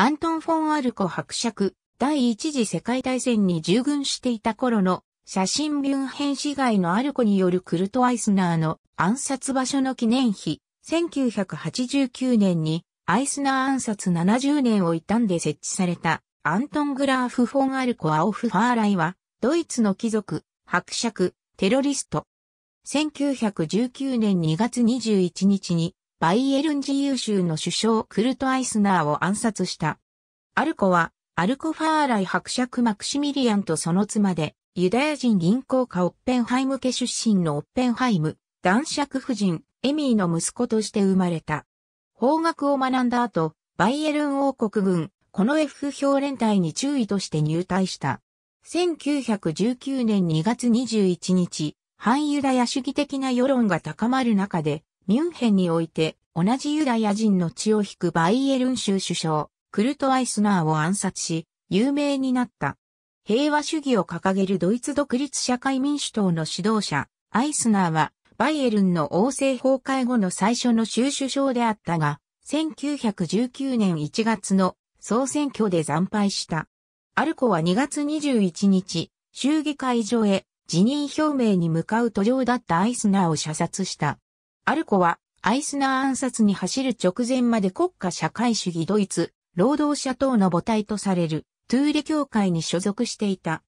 アントン・フォン・アルコ伯爵、第一次世界大戦に従軍していた頃の写真ミュンヘン市街のアルコによるクルト・アイスナーの暗殺場所の記念碑、1989年にアイスナー暗殺70年を悼んで設置されたアントン・グラーフ・フォン・アルコ・アオフ・ファーライは、ドイツの貴族、伯爵、テロリスト。1919年2月21日にバイエルン自由州の首相クルト・アイスナーを暗殺した。アルコは、アルコファーライ伯爵マクシミリアンとその妻で、ユダヤ人銀行家オッペンハイム家出身のオッペンハイム、男爵夫人、エミーの息子として生まれた。法学を学んだ後、バイエルン王国軍、この F 評連隊に注意として入隊した。1919年2月21日、反ユダヤ主義的な世論が高まる中で、ミュンヘンにおいて、同じユダヤ人の血を引くバイエルン州首相、クルト・アイスナーを暗殺し、有名になった。平和主義を掲げるドイツ独立社会民主党の指導者、アイスナーは、バイエルンの王政崩壊後の最初の州首相であったが、1919年1月の総選挙で惨敗した。アルコは2月21日、衆議会場へ辞任表明に向かう途上だったアイスナーを射殺した。アルコは、アイスナー暗殺に走る直前まで国家社会主義ドイツ、労働者等の母体とされる、トゥーレ協会に所属していた。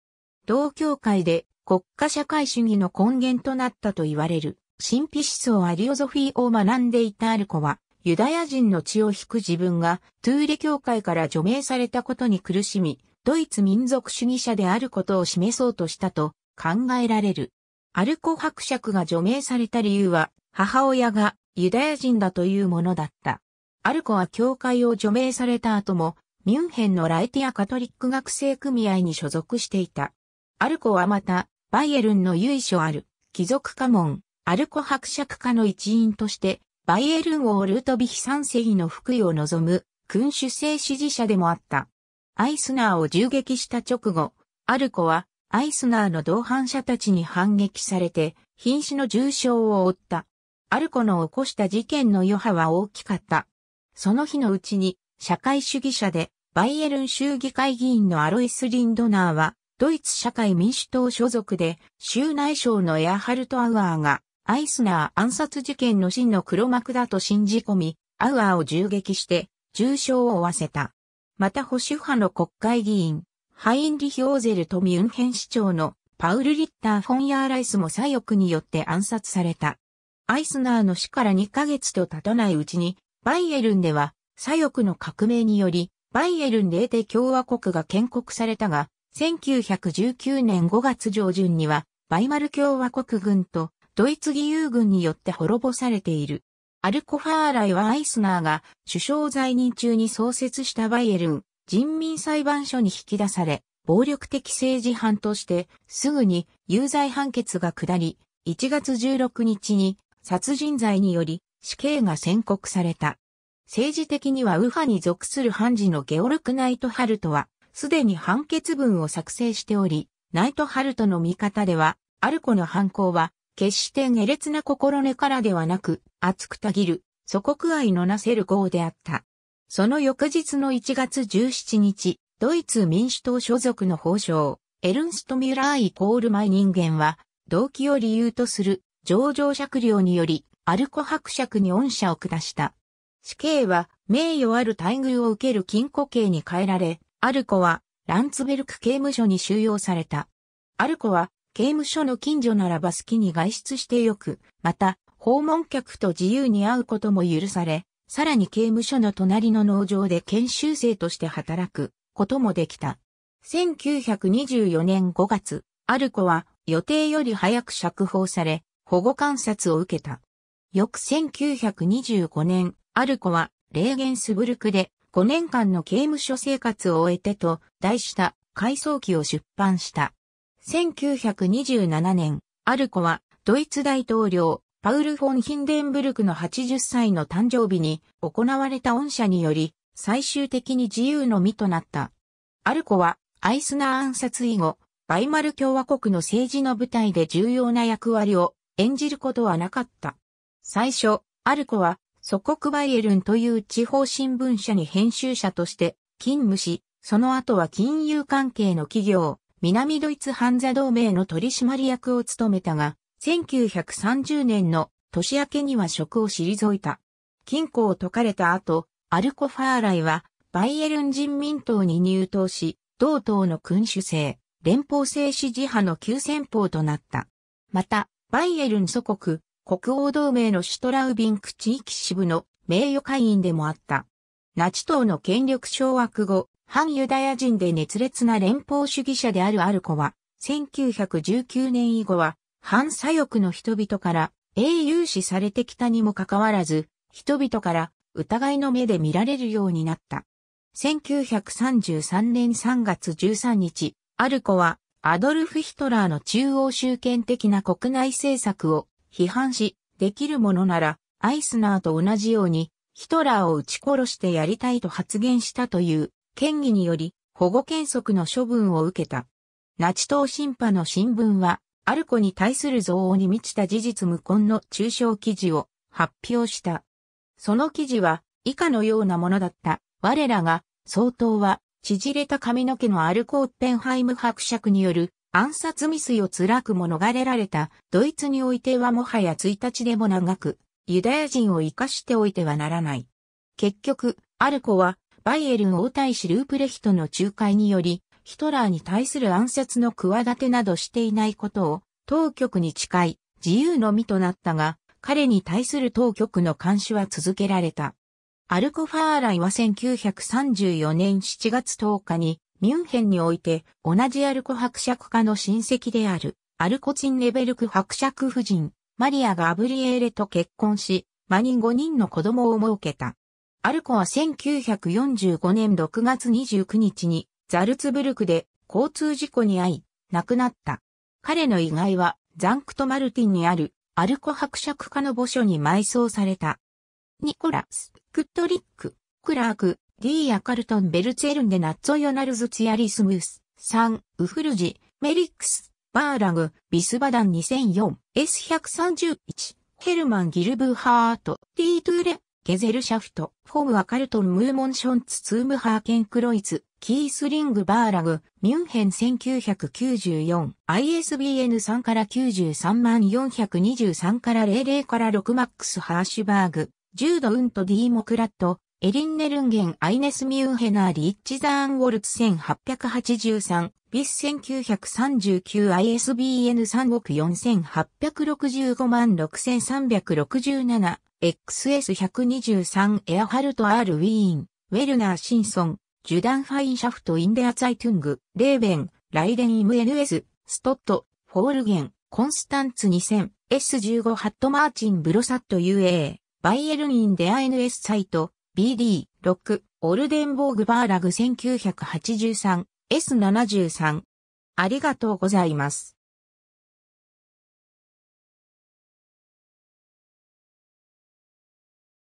同協会で国家社会主義の根源となったと言われる、神秘思想アリオゾフィーを学んでいたアルコは、ユダヤ人の血を引く自分が、トゥーレ協会から除名されたことに苦しみ、ドイツ民族主義者であることを示そうとしたと考えられる。アルコ伯爵が除名された理由は、母親がユダヤ人だというものだった。アルコは教会を除名された後も、ミュンヘンのライティアカトリック学生組合に所属していた。アルコはまた、バイエルンの由緒ある、貴族家門、アルコ伯爵家の一員として、バイエルンをルートビヒ三世の福井を望む、君主制支持者でもあった。アイスナーを銃撃した直後、アルコはアイスナーの同伴者たちに反撃されて、瀕死の重傷を負った。アルコの起こした事件の余波は大きかった。その日のうちに、社会主義者で、バイエルン州議会議員のアロイス・リンドナーは、ドイツ社会民主党所属で、州内省のエアハルト・アウアーが、アイスナー暗殺事件の真の黒幕だと信じ込み、アウアーを銃撃して、重傷を負わせた。また保守派の国会議員、ハインリヒ・オーゼルとミュンヘン市長のパウル・リッター・フォンヤー・ライスも左翼によって暗殺された。アイスナーの死から2ヶ月と経たないうちに、バイエルンでは左翼の革命により、バイエルン霊帝テ共和国が建国されたが、1919年5月上旬には、バイマル共和国軍とドイツ義勇軍によって滅ぼされている。アルコファーライはアイスナーが首相在任中に創設したバイエルン、人民裁判所に引き出され、暴力的政治犯として、すぐに有罪判決が下り、1月16日に殺人罪により死刑が宣告された。政治的には右派に属する判事のゲオルク・ナイト・ハルトは、すでに判決文を作成しており、ナイト・ハルトの見方では、アルコの犯行は、決して下劣な心根からではなく、熱くたぎる、祖国愛のなせる号であった。その翌日の1月17日、ドイツ民主党所属の法相、エルンスト・ミュラーイコールマイ人間は、動機を理由とする上場酌量により、アルコ伯爵に恩赦を下した。死刑は、名誉ある待遇を受ける禁錮刑に変えられ、アルコは、ランツベルク刑務所に収容された。アルコは、刑務所の近所ならば好きに外出してよく、また、訪問客と自由に会うことも許され、さらに刑務所の隣の農場で研修生として働くこともできた。1924年5月、アルコは予定より早く釈放され、保護観察を受けた。翌1925年、アルコはレーゲンスブルクで5年間の刑務所生活を終えてと題した回想記を出版した。1927年、アルコはドイツ大統領パウル・フォン・ヒンデンブルクの80歳の誕生日に行われた恩赦により、最終的に自由の身となった。アルコは、アイスナー暗殺以後、バイマル共和国の政治の舞台で重要な役割を演じることはなかった。最初、アルコは、祖国バイエルンという地方新聞社に編集者として勤務し、その後は金融関係の企業、南ドイツハンザ同盟の取締役を務めたが、1930年の年明けには職を退いた。金庫を解かれた後、アルコファーライはバイエルン人民党に入党し、同党の君主制、連邦制支持派の急先鋒となった。また、バイエルン祖国、国王同盟のシュトラウビンク地域支部の名誉会員でもあった。ナチ党の権力掌握後、反ユダヤ人で熱烈な連邦主義者であるアルコは、1919年以後は反左翼の人々から英雄視されてきたにもかかわらず、人々から疑いの目で見られるようになった。1933年3月13日、アルコはアドルフ・ヒトラーの中央集権的な国内政策を批判し、できるものならアイスナーと同じようにヒトラーを撃ち殺してやりたいと発言したという権威により保護原則の処分を受けた。ナチ党審判の新聞はアルコに対する憎悪に満ちた事実無根の中象記事を発表した。その記事は以下のようなものだった。我らが、総統は、縮れた髪の毛のアルコ・ーペンハイム伯爵による暗殺未遂を辛くも逃れられたドイツにおいてはもはや1日でも長くユダヤ人を生かしておいてはならない。結局、アルコはバイエルン王太子ループレヒトの仲介によりヒトラーに対する暗殺の企てなどしていないことを当局に誓い、自由の身となったが、彼に対する当局の監視は続けられた。アルコファーライは1934年7月10日にミュンヘンにおいて同じアルコ伯爵家の親戚であるアルコチンレベルク伯爵夫人マリア・ガブリエーレと結婚し、間に5人の子供を設けた。アルコは1945年6月29日にザルツブルクで交通事故に遭い、亡くなった。彼の遺骸はザンクト・マルティンにあるアルコ伯爵家の墓所に埋葬された。ニコラス・クットリック、クラーク、ディー・アカルトン・ベルツェルンでナッツォ・ヨナルズ・ツヤリスムス、サン・ウフルジ、メリックス、バーラグ、ビスバダン 2004S131、ヘルマン・ギルブーハート、ディートゥーレ、ゲゼルシャフト、フォム・アカルトン・ムーモンションツ・ツーム・ハーケン・クロイツ、キースリング・バーラグ、ミュンヘン1994、ISBN3 から93万423から00から6マックス・ハーシュバーグ、ジュード・ウント・ディーモクラット、エリンネルンゲン・アイネス・ミュンヘナー・リッチザーン・ウォルツ1883、ビス 1939ISBN3 億4865万6367、XS123 エアハルト・アール・ウィーン、ウェルナー・シンソン、ジュダンファインシャフト・インデア・ツァイトゥング、レーベン、ライデン・イム・ NS、ストット、フォールゲン、コンスタンツ2000、S15 ハット・マーチン・ブロサット UA、バイエルイン・デア NS サイト、BD、6、オルデンボーグ・バーラグ1983、S73。ありがとうございます。